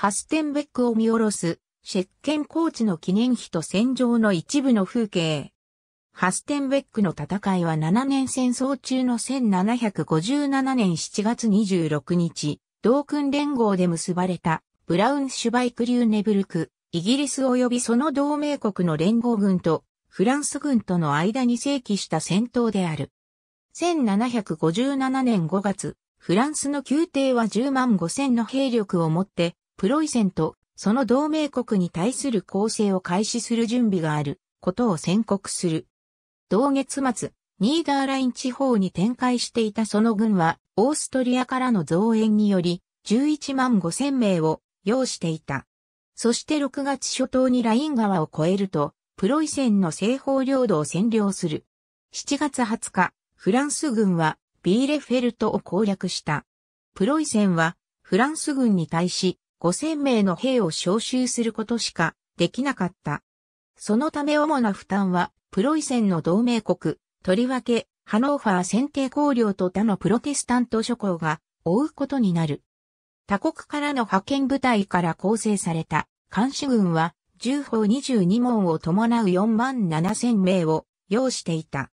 ハステンベックを見下ろす、石鹸高地の記念碑と戦場の一部の風景。ハステンベックの戦いは7年戦争中の1757年7月26日、同訓連合で結ばれた、ブラウンシュバイクリューネブルク、イギリス及びその同盟国の連合軍とフランス軍との間に正規した戦闘である。1757年5月、フランスの宮廷は10万5千の兵力をもってプロイセンとその同盟国に対する攻勢を開始する準備があることを宣告する。同月末、ニーダーライン地方に展開していたその軍は、オーストリアからの増援により、11万5千名を要していた。そして6月初頭にライン川を越えると、プロイセンの西方領土を占領する。7月20日、フランス軍はビーレフェルトを攻略した。プロイセンはフランス軍に対し5000名の兵を招集することしかできなかった。そのため主な負担は、プロイセンの同盟国、とりわけ、ハノーファー選定公領と他のプロテスタント諸侯が追うことになる。他国からの派遣部隊から構成された監視軍は、重砲22門を伴う4万7千名を要していた。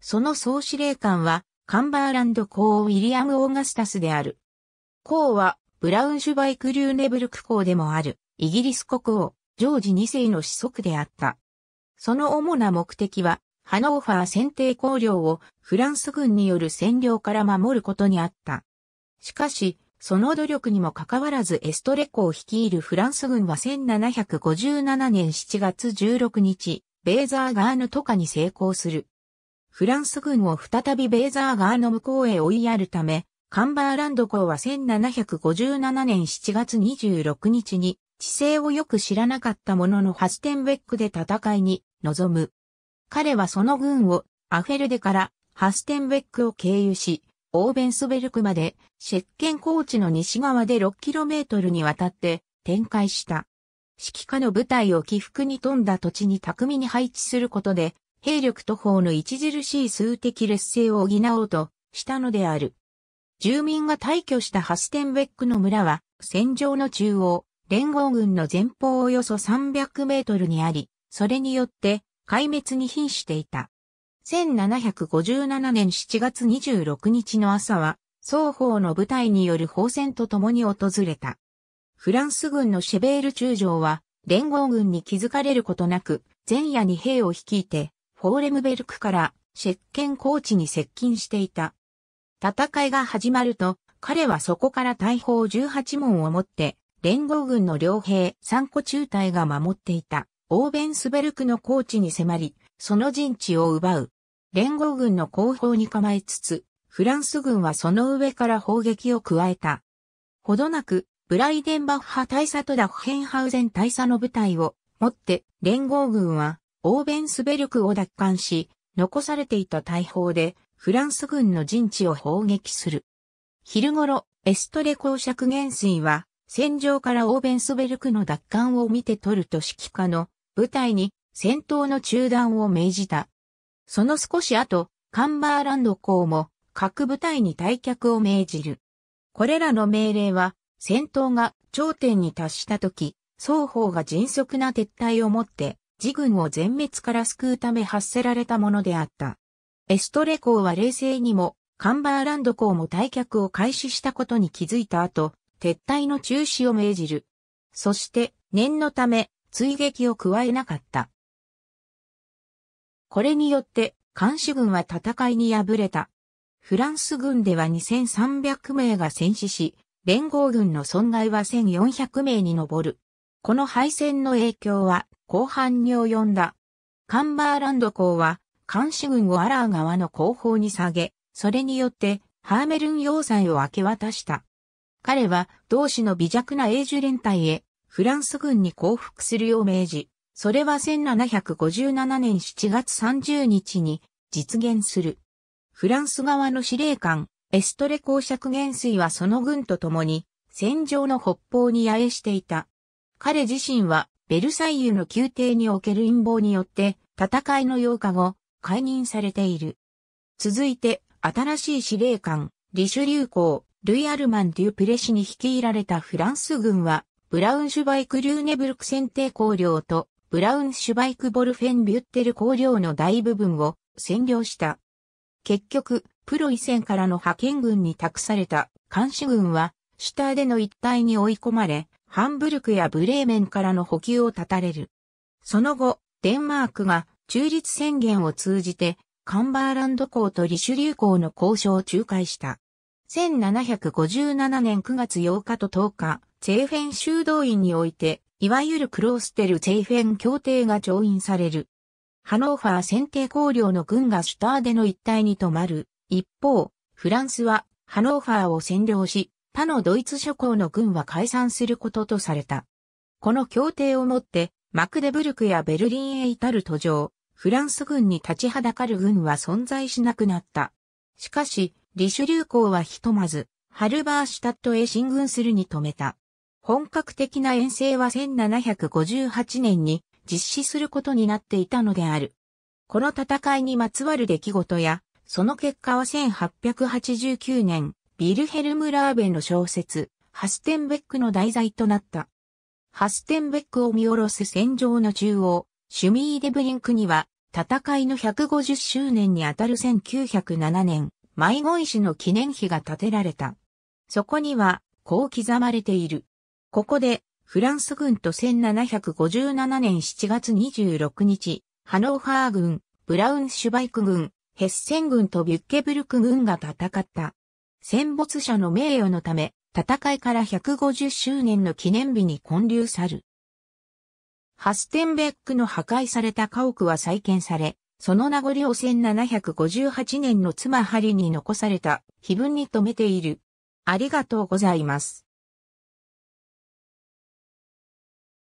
その総司令官は、カンバーランド公ウィリアム・オーガスタスである。公はブラウンシュバイクリューネブルク公でもある、イギリス国王、ジョージ2世の子息であった。その主な目的は、ハノーファー選定公領をフランス軍による占領から守ることにあった。しかし、その努力にもかかわらずエストレコを率いるフランス軍は1757年7月16日、ベーザーガーヌとかに成功する。フランス軍を再びベーザーガーの向こうへ追いやるため、カンバーランド公は1757年7月26日に地勢をよく知らなかったもののハステンベックで戦いに臨む。彼はその軍をアフェルデからハステンベックを経由し、オーベンスベルクまで石鹸高地の西側で 6km にわたって展開した。指揮下の部隊を起伏に富んだ土地に巧みに配置することで、兵力途方の著しい数的劣勢を補おうとしたのである。住民が退去したハステンベックの村は、戦場の中央、連合軍の前方およそ300メートルにあり、それによって壊滅に瀕していた。1757年7月26日の朝は、双方の部隊による砲戦と共に訪れた。フランス軍のシェベール中将は、連合軍に気づかれることなく、前夜に兵を率いて、フォーレムベルクから、石鹸高地に接近していた。戦いが始まると、彼はそこから大砲18門を持って、連合軍の両兵3個中隊が守っていた、オーベンスベルクの高地に迫り、その陣地を奪う。連合軍の後方に構えつつ、フランス軍はその上から砲撃を加えた。ほどなく、ブライデンバッハ大佐とダフヘンハウゼン大佐の部隊を持って、連合軍は、オーベンスベルクを奪還し、残されていた大砲で、フランス軍の陣地を砲撃する。昼頃、エストレ公爵元帥は、戦場からオーベンスベルクの奪還を見て取ると指揮下の部隊に戦闘の中断を命じた。その少し後、カンバーランド公も各部隊に退却を命じる。これらの命令は、戦闘が頂点に達した時、双方が迅速な撤退をもって、自軍を全滅から救うため発せられたものであった。エストレ港は冷静にも、カンバーランド港も退却を開始したことに気づいた後、撤退の中止を命じる。そして、念のため、追撃を加えなかった。これによって、監視軍は戦いに敗れた。フランス軍では2300名が戦死し、連合軍の損害は1400名に上る。この敗戦の影響は広範に及んだ。カンバーランド港は監視軍をアラー側の後方に下げ、それによってハーメルン要塞を明け渡した。彼は同志の微弱な英樹連隊へフランス軍に降伏するよう命じ、それは1757年7月30日に実現する。フランス側の司令官、エストレ公爵元帥はその軍と共に戦場の北方に野営していた。彼自身はベルサイユの宮廷における陰謀によって戦いの8日後、解任されている。続いて、新しい司令官、リシュリュー公、ルイ・アルマン・デュプレシに率いられたフランス軍は、ブラウンシュバイク・リューネブルク選定公領と、ブラウンシュバイク・ボルフェン・ビュッテル公領の大部分を占領した。結局、プロイセンからの派遣軍に託された監視軍は、シュターでの一帯に追い込まれ、ハンブルクやブレーメンからの補給を断たれる。その後、デンマークが中立宣言を通じて、カンバーランド港とリシュリュー港の交渉を仲介した。1757年9月8日と10日、ツェーフェン修道院において、いわゆるクローステル・ツェーフェン協定が調印される。ハノーファー選定公領の軍がシュターデの一帯に止まる。一方、フランスはハノーファーを占領し、他のドイツ諸侯の軍は解散することとされた。この協定をもって、マクデブルクやベルリンへ至る途上、フランス軍に立ちはだかる軍は存在しなくなった。しかし、リシュリューはひとまず、ハルバーシュタットへ進軍するに止めた。本格的な遠征は1758年に実施することになっていたのである。この戦いにまつわる出来事や、その結果は1889年、ビルヘルム・ラーベンの小説、ハステンベックの題材となった。ハステンベックを見下ろす戦場の中央、シュミーデブリンクには、戦いの150周年にあたる1907年、迷子石の記念碑が建てられた。そこには、こう刻まれている。ここで、フランス軍と1757年7月26日、ハノーファー軍、ブラウンシュバイク軍、ヘッセン軍とビュッケブルク軍が戦った。戦没者の名誉のため、戦いから150周年の記念日に混流さる。ハステンベックの破壊された家屋は再建され、その名残を1758年の妻ハリに残された碑文に留めている。ありがとうございます。